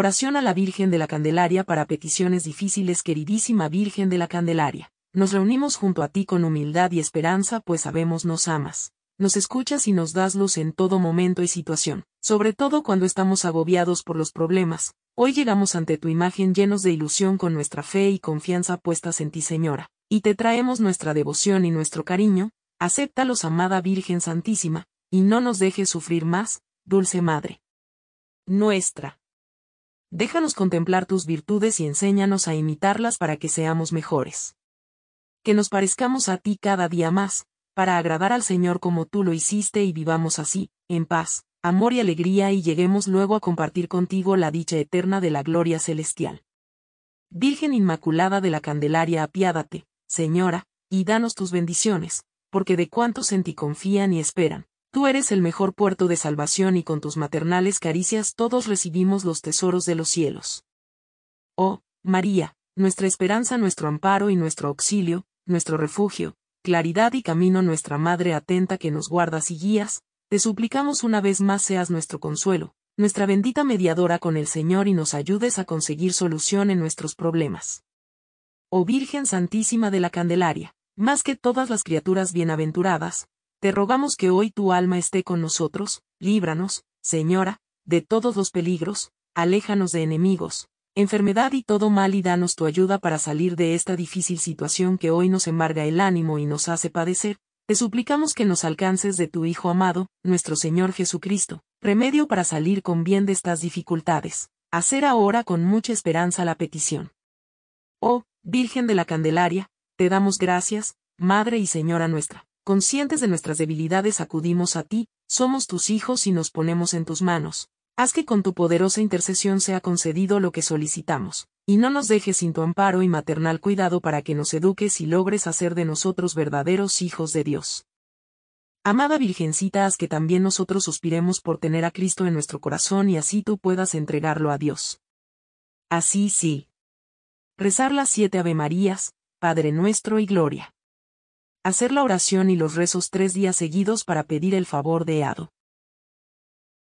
Oración a la Virgen de la Candelaria para peticiones difíciles Queridísima Virgen de la Candelaria, nos reunimos junto a ti con humildad y esperanza pues sabemos nos amas, nos escuchas y nos das luz en todo momento y situación, sobre todo cuando estamos agobiados por los problemas. Hoy llegamos ante tu imagen llenos de ilusión con nuestra fe y confianza puestas en ti Señora, y te traemos nuestra devoción y nuestro cariño, acéptalos amada Virgen Santísima, y no nos dejes sufrir más, dulce Madre. Nuestra. Déjanos contemplar tus virtudes y enséñanos a imitarlas para que seamos mejores. Que nos parezcamos a ti cada día más, para agradar al Señor como tú lo hiciste y vivamos así, en paz, amor y alegría y lleguemos luego a compartir contigo la dicha eterna de la gloria celestial. Virgen Inmaculada de la Candelaria, apiádate, Señora, y danos tus bendiciones, porque de cuantos en ti confían y esperan, Tú eres el mejor puerto de salvación y con tus maternales caricias todos recibimos los tesoros de los cielos. Oh, María, nuestra esperanza, nuestro amparo y nuestro auxilio, nuestro refugio, claridad y camino, nuestra Madre atenta que nos guardas y guías, te suplicamos una vez más seas nuestro consuelo, nuestra bendita mediadora con el Señor y nos ayudes a conseguir solución en nuestros problemas. Oh Virgen Santísima de la Candelaria, más que todas las criaturas bienaventuradas, te rogamos que hoy tu alma esté con nosotros, líbranos, Señora, de todos los peligros, aléjanos de enemigos, enfermedad y todo mal y danos tu ayuda para salir de esta difícil situación que hoy nos embarga el ánimo y nos hace padecer, te suplicamos que nos alcances de tu Hijo amado, nuestro Señor Jesucristo, remedio para salir con bien de estas dificultades, hacer ahora con mucha esperanza la petición. Oh, Virgen de la Candelaria, te damos gracias, Madre y Señora nuestra. Conscientes de nuestras debilidades acudimos a ti, somos tus hijos y nos ponemos en tus manos. Haz que con tu poderosa intercesión sea concedido lo que solicitamos, y no nos dejes sin tu amparo y maternal cuidado para que nos eduques y logres hacer de nosotros verdaderos hijos de Dios. Amada Virgencita, haz que también nosotros suspiremos por tener a Cristo en nuestro corazón y así tú puedas entregarlo a Dios. Así sí. Rezar las siete Ave Marías, Padre nuestro y Gloria hacer la oración y los rezos tres días seguidos para pedir el favor de Ado.